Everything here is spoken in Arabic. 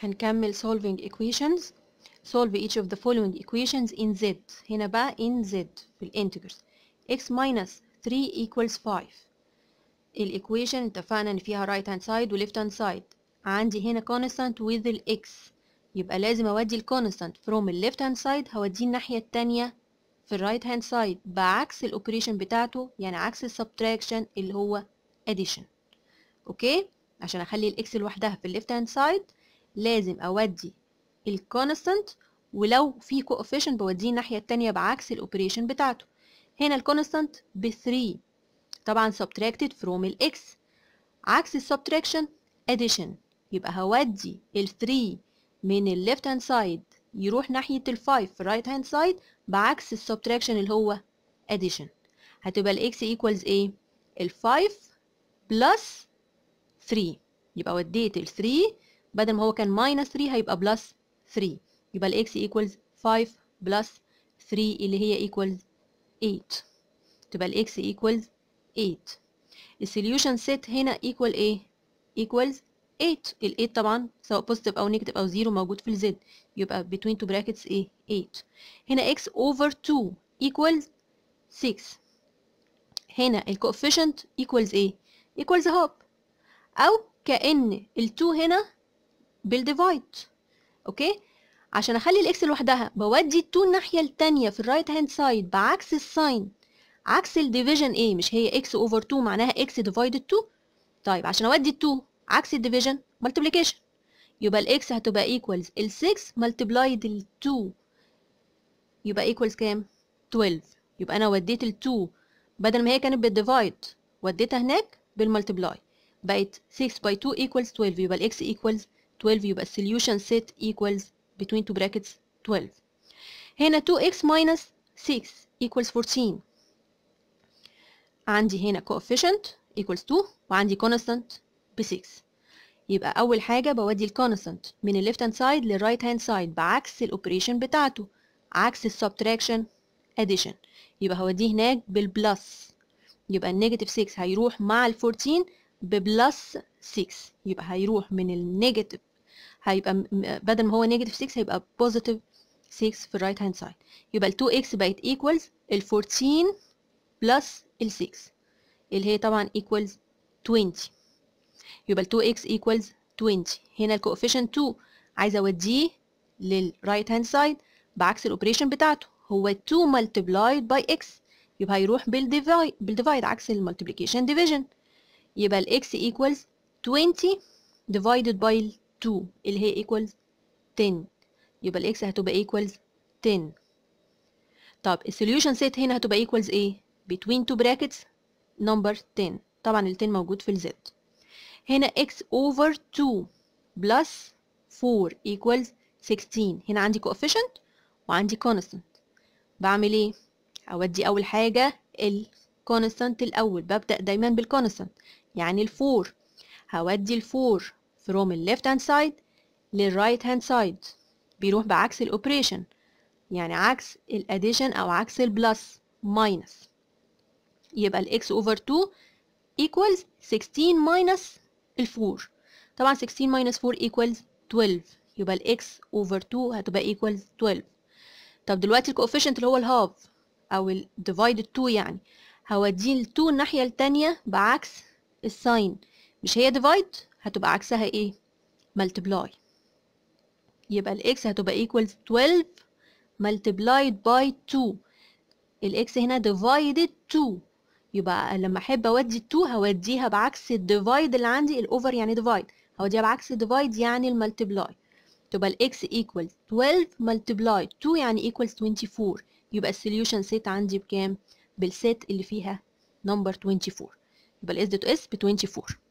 هنكمل solving equations solve each of the following equations in z هنا بقى in z في الانتجرز x minus 3 equals 5 equation اتفقنا ان فيها right hand side و left hand side عندي هنا constant with ال x يبقى لازم اودي ال constant from ال left hand side هوديه الناحية التانية في ال right hand side بعكس operation بتاعته يعني عكس ال subtraction اللي هو addition اوكي عشان اخلي ال x لوحدها في ال left hand side لازم أودي الكونستنت ولو في كوفيشن بوديه الناحية التانية بعكس الأوبريشن بتاعته هنا الكونستنت ب 3 طبعا subtracted from الإكس عكس السبتراكشن addition يبقى هودي ال 3 من ال left hand side يروح ناحية ال 5 في right hand side بعكس السبتراكشن اللي هو addition هتبقى ال x equals ايه؟ ال 5 plus 3 يبقى وديت ال 3 بدل ما هو كان ماينس 3 هيبقى بلس 3 يبقى الاكس equals 5 بلس 3 اللي هي equals 8 تبقى الاكس equals 8 السوليوشن سيت هنا equal ايه equals 8 ال 8 طبعا سواء positive او negative او 0 موجود في الزد يبقى between two brackets ايه 8 هنا x over 2 equals 6 هنا ال coefficient equals ايه equals هوب او كأن ال 2 هنا بالديفايد اوكي عشان اخلي الاكس لوحدها بودي التو الناحيه التانية في الرايت هاند سايد بعكس الساين عكس الديفيجن ايه مش هي اكس اوفر 2 معناها اكس ديفايدد 2 طيب عشان اودي التو عكس الديفيجن ملتبليكيشن يبقى الاكس هتبقى ايكوالز ال 6 ملتبلايد ال 2 يبقى ايكوالز كام 12 يبقى انا وديت ال 2 بدل ما هي كانت بالديفايد وديتها هناك بالملتبلاي بقت 6 باي 2 ايكوالز 12 يبقى الاكس ايكوالز 12 يبقى solution set equals between two brackets 12 هنا 2x minus 6 equals 14 عندي هنا coefficient equals 2 وعندي constant ب 6 يبقى أول حاجة بودي constant من ال left hand side لل right hand side بعكس الاوبريشن بتاعته عكس subtraction addition يبقى هوديه هناك بالبلس يبقى النيجاتيف 6 هيروح مع ال 14 ببلس 6 يبقى هيروح من النيجاتيف هيبقى بدل ما هو نيجاتيف 6 هيبقى بوزيتيف 6 في الرايت هاند سايد يبقى ال 2x بقت ايكوالز ال 14 بلس ال 6 اللي هي طبعا ايكوالز 20 يبقى ال 2x ايكوالز 20 هنا الكوفيشنت 2 عايزه اوديه للرايت هاند سايد بعكس الاوبريشن بتاعته هو 2 multiplied by x يبقى هيروح بالديفايد بالديفايد عكس المالتيبيكيشن ديفيجن يبقى ال x equals 20 divided by 2 اللي هي equals 10 يبقى الاكس هتبقى equals 10 طب السوليوشن سيت هنا هتبقى equals ايه between two brackets number 10 طبعا ال 10 موجود في الزد هنا x over 2 plus 4 equals 16 هنا عندي coefficient وعندي constant بعمل ايه اودي اول حاجه constant الاول ببدا دايما constant يعني 4 هودي 4 from the left hand side لل right hand side بيروح بعكس ال operation يعني عكس ال addition أو عكس ال plus minus يبقى ال x over 2 equals 16 minus ال 4 طبعا 16 minus 4 equals 12 يبقى ال x over 2 هتبقى equals 12 طب دلوقتي coefficient اللي هو half أو ال divided 2 يعني هوديه ال 2 الناحية التانية بعكس الساين مش هي divide هتبقى عكسها ايه multiply يبقى الاكس هتبقى equals 12 multiplied by 2 الاكس هنا divided 2 يبقى لما احب اودي 2 هوديها بعكس الديفايد اللي عندي الاوفر يعني ديفايد هوديها بعكس الديفاid يعني الملتبلاي تبقى الاكس equals 12 multiply 2 يعني equals 24 يبقى السوليوشن سيت عندي بكام بالست اللي فيها نمبر 24 يبقى الاس دوت اس ب 24